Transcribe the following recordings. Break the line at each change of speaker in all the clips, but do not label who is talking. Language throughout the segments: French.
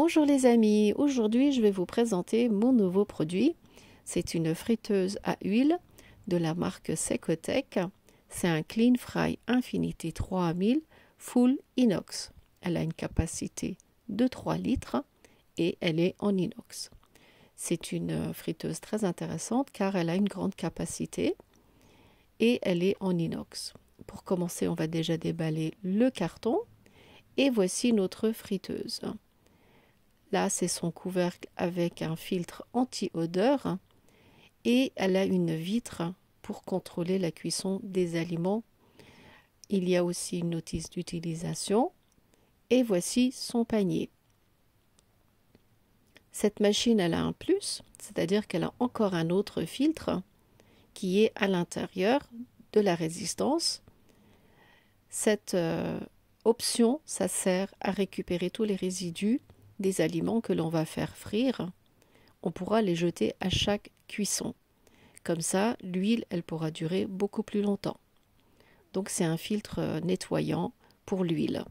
Bonjour les amis, aujourd'hui je vais vous présenter mon nouveau produit. C'est une friteuse à huile de la marque Secotec. C'est un Clean Fry Infinity 3000 Full Inox. Elle a une capacité de 3 litres et elle est en inox. C'est une friteuse très intéressante car elle a une grande capacité et elle est en inox. Pour commencer, on va déjà déballer le carton et voici notre friteuse. Là, c'est son couvercle avec un filtre anti-odeur et elle a une vitre pour contrôler la cuisson des aliments. Il y a aussi une notice d'utilisation et voici son panier. Cette machine, elle a un plus, c'est-à-dire qu'elle a encore un autre filtre qui est à l'intérieur de la résistance. Cette euh, option, ça sert à récupérer tous les résidus des aliments que l'on va faire frire, on pourra les jeter à chaque cuisson. Comme ça, l'huile, elle pourra durer beaucoup plus longtemps. Donc c'est un filtre euh, nettoyant pour l'huile.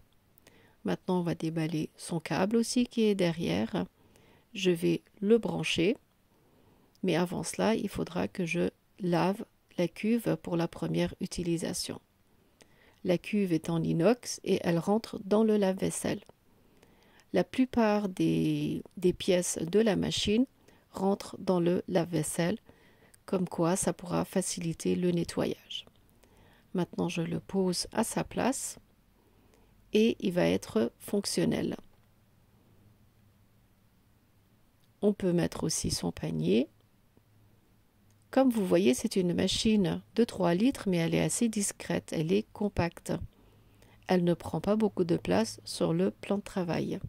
Maintenant, on va déballer son câble aussi qui est derrière. Je vais le brancher. Mais avant cela, il faudra que je lave la cuve pour la première utilisation. La cuve est en inox et elle rentre dans le lave-vaisselle la plupart des, pièces de la machine rentrent dans le lave-vaisselle, comme quoi ça pourra faciliter le nettoyage. Maintenant, je le pose à sa place et il va être fonctionnel. On peut mettre aussi son panier. Comme vous voyez, c'est une machine de 3 litres, mais elle est assez discrète, elle est compacte. Elle ne prend pas beaucoup de place sur le plan de travail.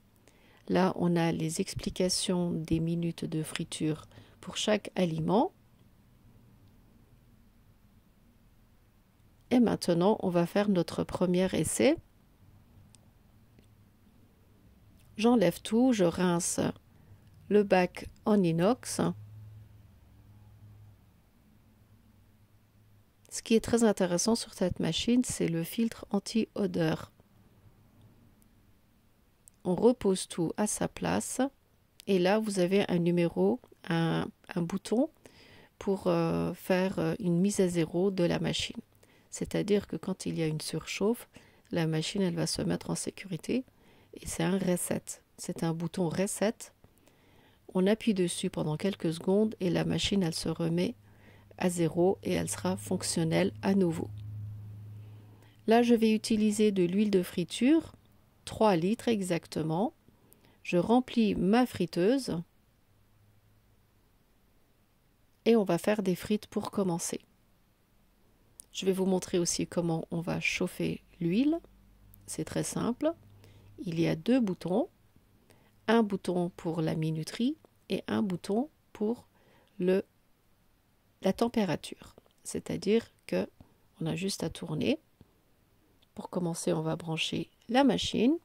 Là, on a les explications des minutes de friture pour chaque aliment. Et maintenant, on va faire notre premier essai. J'enlève tout, je rince le bac en inox. Ce qui est très intéressant sur cette machine, c'est le filtre anti-odeur on repose tout à sa place. Et là, vous avez un numéro, un, bouton pour euh, faire euh, une mise à zéro de la machine. C'est-à-dire que quand il y a une surchauffe, la machine, elle va se mettre en sécurité. Et c'est un reset. C'est un bouton reset. On appuie dessus pendant quelques secondes et la machine, elle se remet à zéro et elle sera fonctionnelle à nouveau. Là, je vais utiliser de l'huile de friture 3 litres exactement. Je remplis ma friteuse et on va faire des frites pour commencer. Je vais vous montrer aussi comment on va chauffer l'huile. C'est très simple. Il y a deux boutons. Un bouton pour la minuterie et un bouton pour le, la température. C'est-à-dire que on a juste à tourner pour commencer, on va brancher la machine.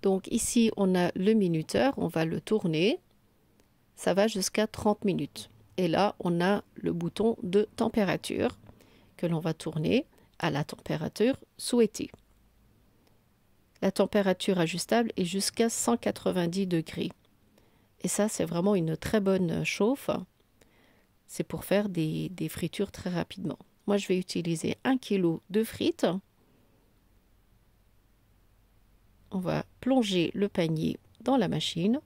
Donc ici, on a le minuteur, on va le tourner. Ça va jusqu'à 30 minutes. Et là, on a le bouton de température que l'on va tourner à la température souhaitée. La température ajustable est jusqu'à 190 degrés. Et ça, c'est vraiment une très bonne chauffe. C'est pour faire des fritures très rapidement. Moi, je vais utiliser un kilo de frites. On va plonger le panier dans la machine.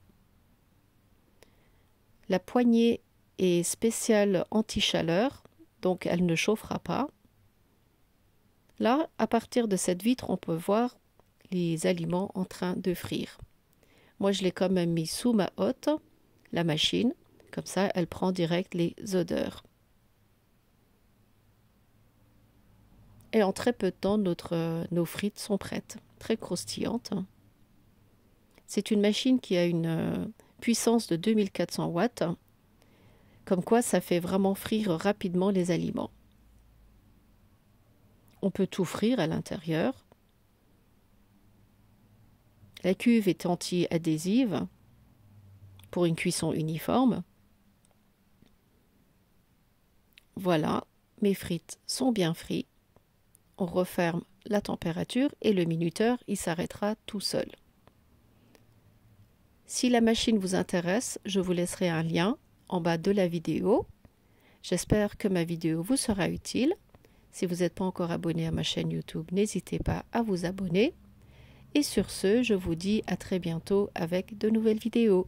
La poignée est spéciale anti-chaleur, donc elle ne chauffera pas. Là, à partir de cette vitre, on peut voir les aliments en train de frire. Moi, je l'ai quand même mis sous ma hotte, la machine, comme ça, elle prend direct les odeurs. Et en très peu de temps, notre, euh, nos frites sont prêtes, très croustillantes. C'est une machine qui a une euh, puissance de 2400 watts, comme quoi ça fait vraiment frire rapidement les aliments. On peut tout frire à l'intérieur. La cuve est anti-adhésive pour une cuisson uniforme. Voilà, mes frites sont bien frites on referme la température et le minuteur, il s'arrêtera tout seul. Si la machine vous intéresse, je vous laisserai un lien en bas de la vidéo. J'espère que ma vidéo vous sera utile. Si vous n'êtes pas encore abonné à ma chaîne YouTube, n'hésitez pas à vous abonner. Et sur ce, je vous dis à très bientôt avec de nouvelles vidéos.